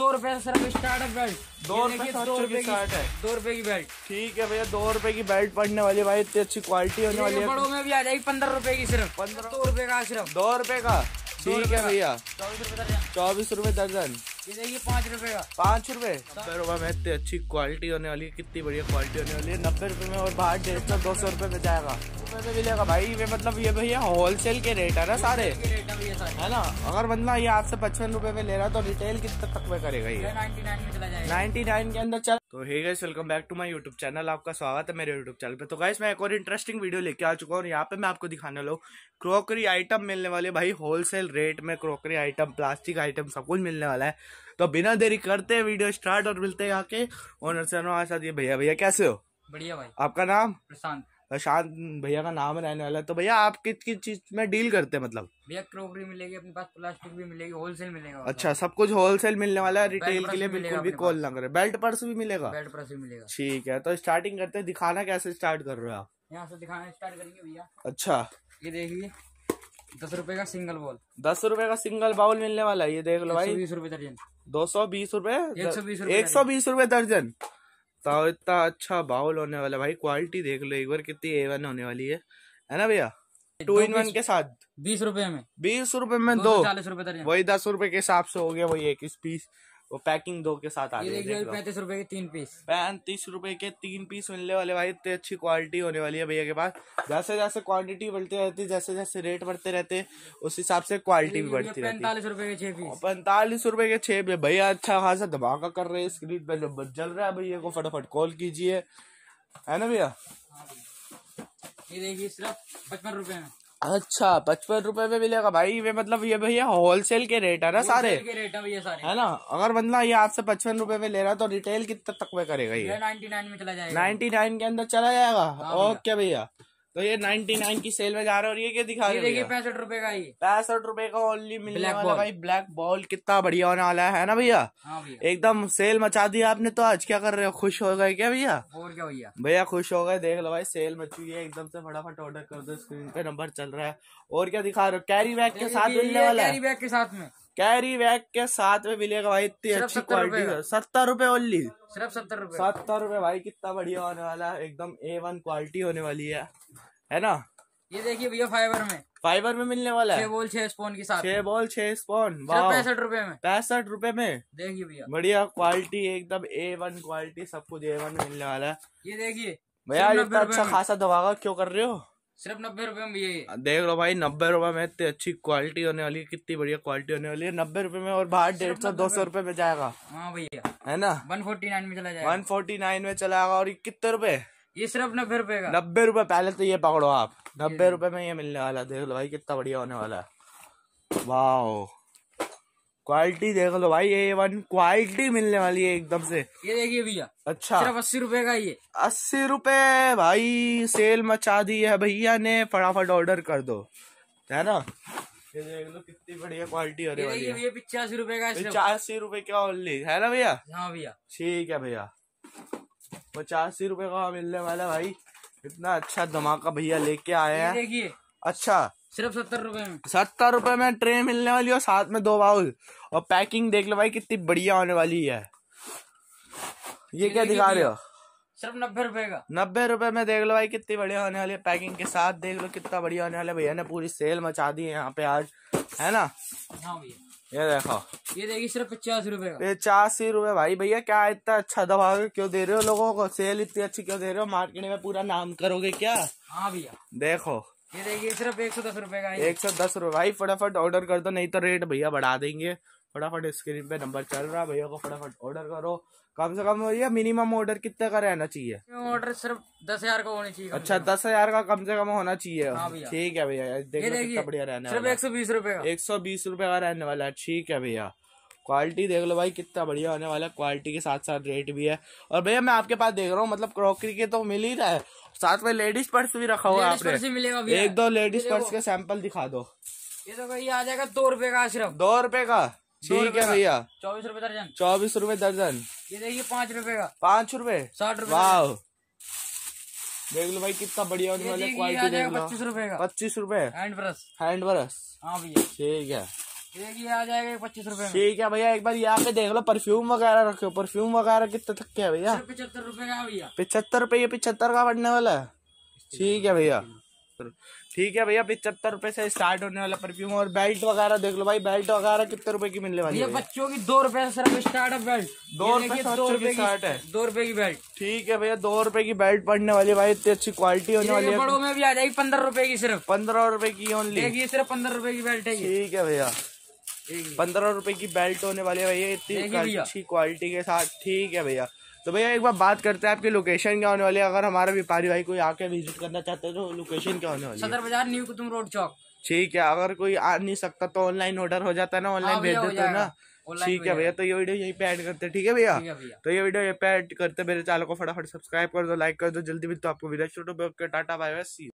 दो रुपए से सिर्फ स्टार्ट अच्छा है बेल्ट दो रुपए दो रुपए की दो रुपए की बेल्ट ठीक है भैया दो रुपए की बेल्ट पड़ने वाली भाई इतनी अच्छी क्वालिटी होने वाली है में भी आ जाएगी पंद्रह रुपए की सिर्फ पंद्रह दो रुपए का सिर्फ दो रुपए का ठीक है भैया चौबीस रुपए दर्जन ये पाँच रुपए का पाँच रुपए में इतनी अच्छी क्वालिटी होने वाली है कितनी बढ़िया क्वालिटी होने वाली है नब्बे रुपए में और बाहर डेढ़ सौ दो सौ रुपए में जाएगा तो मिलेगा भाई ये मतलब ये भैया होलसेल के रेट है ना सारे है ना अगर बंदा ये आपसे पचपन रुपए में ले रहा है तो रिटेल कितने तक में करेगा ये नाइन्टी नाइन के अंदर चल तो hey guys welcome back to my YouTube channel आपका स्वागत है मेरे यूट्यूब चैनल पे तो गाइस मैं एक और इंटरेस्टिंग वीडियो लेके आ चुका हूँ और यहाँ पे मैं आपको दिखाने वाला हूँ आइटम मिलने वाले भाई होलसेल रेट में क्रॉकरी आइटम प्लास्टिक आइटम सब कुछ मिलने वाला है तो बिना देरी करते हैं वीडियो स्टार्ट और मिलते हैं यहाँ के ओनर से भैया भैया कैसे हो बढ़िया भाई आपका नाम प्रशांत शांत भैया का नाम रहने वाला है तो भैया आप किस किस चीज में डील करते हैं मतलब भैया क्रोकरी मिलेगी अपने पास प्लास्टिक भी मिलेगी होलसेल मिलेगा अच्छा सब कुछ होलसेल मिलने वाला है रिटेल के लिए बिल्कुल भी कॉल ना करे बेल्ट पर्स भी मिलेगा बेल्ट पर्स भी मिलेगा ठीक है तो स्टार्टिंग करते हैं दिखाना कैसे स्टार्ट कर रहे हो आप यहाँ से दिखाना स्टार्ट करेंगे भैया अच्छा ये देखिए दस रुपए का सिंगल बॉल दस रुपए का सिंगल बाउल मिलने वाला है ये देख लो भाई बीस रुपए दर्जन दो सौ बीस रूपए एक सौ बीस रूपए दर्जन तो इतना अच्छा बाउल होने वाला भाई क्वालिटी देख लो एक बार कितनी ए वन होने वाली है है ना भैया टू इन वन के साथ बीस रुपए में बीस रुपए में दो चालीस रुपए वही दस रुपए के हिसाब से हो गया वही एक पीस वो पैकिंग दो के साथ आ रही पैंतीस रुपए के तीन पीस पैंतीस रुपए के तीन पीस मिलने वाले भाई इतनी अच्छी क्वालिटी होने वाली है भैया के पास जैसे जैसे क्वांटिटी बढ़ती रहती है जैसे जैसे रेट बढ़ते रहते उस हिसाब से क्वालिटी भी बढ़ती रहती है पैंतालीस रुपए के छह पीस पैंतालीस रुपए के छह पीस भैया अच्छा खासा धमाका कर रहे हैं स्क्रीन पे नंबर चल रहा है भैया को फटाफट कॉल कीजिए है ना हाँ भैया ये देखिए सिर्फ पचपन रुपए में अच्छा पचपन रुपए में मिलेगा भाई ये मतलब ये भैया होलसेल के रेट है ना सारे के रेट है भैया सारे है ना अगर बंदा ये आपसे पचपन रुपए में ले रहा है तो रिटेल कितने तक में करेगा ये नाइन्टी नाइन में चला जाएगा नाइन्टी नाइन के अंदर चला जाएगा हाँ ओके भैया तो ये 99 की सेल में जा रहा है और ये क्या दिखा रहे देखिए पैंसठ रुपए का ही पैंसठ रुपए का ओनली मिलने वाला भाई ब्लैक बॉल कितना बढ़िया होने वाला है ना हाँ भैया एकदम सेल मचा दी आपने तो आज क्या कर रहे हो खुश हो गए क्या भैया और क्या भैया भैया खुश हो गए देख लो भाई सेल मची है एकदम से फटाफट ऑर्डर कर दो स्क्रीन पे नंबर चल रहा है और क्या दिखा रहे हो कैरी बैग के साथ मिलने वाला कैरी बैग के साथ में कैरी बैग के साथ में मिलेगा भाई इतनी अच्छी क्वालिटी सत्तर रूपए ओनली सिर्फ सत्तर रूपए सत्तर रूपए भाई कितना बढ़िया होने वाला है एकदम ए वन क्वालिटी होने वाली है है ना ये देखिए भैया फाइबर में फाइबर में मिलने वाला है छह बॉल छह स्पॉन के साथ छह बॉल छह स्पॉन पैंसठ रुपए में पैंसठ रुपए में देखिए भैया बढ़िया क्वालिटी एकदम ए वन क्वालिटी सब कुछ ए वन में मिलने वाला है ये देखिए भैया इतना अच्छा खासा दबागा क्यों कर रहे हो सिर्फ नब्बे रुपए में भैया देख लो भाई नब्बे रुपए में इतनी अच्छी क्वालिटी होने वाली है कितनी बढ़िया क्वालिटी होने वाली है नब्बे रुपए में और बाहर डेढ़ सौ दो सौ रुपए में जाएगा हाँ भैया है ना वन फोर्टी नाइन में चला जाएगा वन फोर्टी नाइन में चला जाएगा और कितने रुपए ये सिर्फ नब्बे रुपए का नब्बे रुपए पहले तो ये पकड़ो आप नब्बे रुपए में ये मिलने वाला देख लो भाई कितना बढ़िया होने वाला है वाह क्वालिटी देख लो भाई ए वन क्वालिटी मिलने वाली है एकदम से ये देखिए भैया अच्छा सिर्फ अस्सी रुपए का ये अस्सी रुपए भाई सेल मचा दी है भैया ने फटाफट ऑर्डर कर दो है ना ये देख लो कितनी बढ़िया क्वालिटी हो रही है पिचासी रुपए का पिचासी रुपए क्या ओनली है ना भैया हाँ भैया ठीक है भैया पचासी रुपए का मिलने वाला भाई इतना अच्छा धमाका भैया लेके आए हैं देखिए अच्छा सिर्फ सत्तर रुपए में सत्तर रुपए में ट्रे मिलने वाली और साथ में दो बाउल और पैकिंग देख लो भाई कितनी बढ़िया होने वाली है ये क्या दिखा रहे हो सिर्फ नब्बे रुपए का नब्बे रुपए में देख लो भाई कितनी बढ़िया होने वाली है पैकिंग के साथ देख लो कितना बढ़िया होने वाला भैया ने पूरी सेल मचा दी है यहाँ पे आज है ना हाँ भैया ये देखो ये देखिए सिर्फ पचास रूपए पचास ही रूपए भाई भैया क्या इतना अच्छा दबा क्यों दे रहे हो लोगों को सेल इतनी अच्छी क्यों दे रहे हो मार्केट में पूरा नाम करोगे क्या हाँ भैया देखो ये देखिए सिर्फ एक सौ दस रूपए का एक सौ दस रूपए भाई फटाफट ऑर्डर कर दो नहीं तो रेट भैया बढ़ा देंगे फटाफट स्क्रीन पे नंबर चल रहा है भैया को फटाफट ऑर्डर करो कम से कम ये मिनिमम ऑर्डर कितने का रहना चाहिए ऑर्डर सिर्फ दस हजार का होना चाहिए अच्छा दस हजार का कम से कम होना चाहिए हाँ ठीक है भैया देखिए बढ़िया रहना सिर्फ एक सौ बीस रूपए एक सौ बीस रूपए का रहने वाला है ठीक है भैया क्वालिटी देख लो भाई कितना बढ़िया होने वाला है क्वालिटी के साथ साथ रेट भी है और भैया मैं आपके पास देख रहा हूँ मतलब क्रॉकरी के तो मिल ही रहा है साथ में लेडीज पर्स भी रखा हुआ आपने एक दो लेडीज पर्स के सैंपल दिखा दो ये तो भैया आ जाएगा दो रुपए का सिर्फ दो रुपए का ठीक है भैया चौबीस रूपए दर्जन चौबीस रूपए दर्जन ये देखिए पाँच रूपए का पाँच रूपए साठ रूपए वाह देख लो भाई कितना बढ़िया होने वाले क्वालिटी देख लो पच्चीस रूपए का पच्चीस रूपए हैंड ब्रश हैंड ब्रश हाँ भैया ठीक है आ जाएगा पच्चीस रूपए ठीक है भैया एक बार यहाँ पे देख लो परफ्यूम वगैरह रखे हो परफ्यूम वगैरह कितने तक के है भैया पिछहत्तर रूपए का भैया पिछहत्तर रूपये ये पिछहत्तर का बढ़ने वाला है ठीक है भैया पचहत्तर ठीक है भैया पिचहत्तर रुपए से स्टार्ट होने वाला परफ्यूम और बेल्ट वगैरह देख लो भाई बेल्ट वगैरह कितने रुपए की मिलने वाली है बच्चों की दो रुपए से सिर्फ स्टार्ट है बेल्ट दो रुपए दो की स्टार्ट है दो रुपए की बेल्ट ठीक है भैया दो रुपए की बेल्ट पड़ने वाली भाई इतनी अच्छी क्वालिटी होने वाली है बड़ों में भी आ जाएगी पंद्रह रुपए की सिर्फ पंद्रह रुपए की ओनली देखिए सिर्फ पंद्रह रुपए की बेल्ट है ठीक है भैया पंद्रह रुपए की बेल्ट होने वाली है भैया इतनी अच्छी क्वालिटी के साथ ठीक है भैया तो भैया एक बार बात करते हैं आपकी लोकेशन क्या होने वाली है अगर हमारे व्यापारी भाई कोई आके विजिट करना चाहते हैं तो लोकेशन क्या होने वाली है सदर बाजार न्यू कुतुम रोड चौक ठीक है अगर कोई आ नहीं सकता तो ऑनलाइन ऑर्डर हो जाता है ना ऑनलाइन हाँ भेज देते हो ना तो ठीक है भैया तो ये वीडियो यहीं पे ऐड करते हैं ठीक है भैया तो ये वीडियो यहीं पे ऐड करते मेरे चैनल को फटाफट सब्सक्राइब कर दो लाइक कर दो जल्दी भी तो आपको वीडियो टाटा बाय बाय सी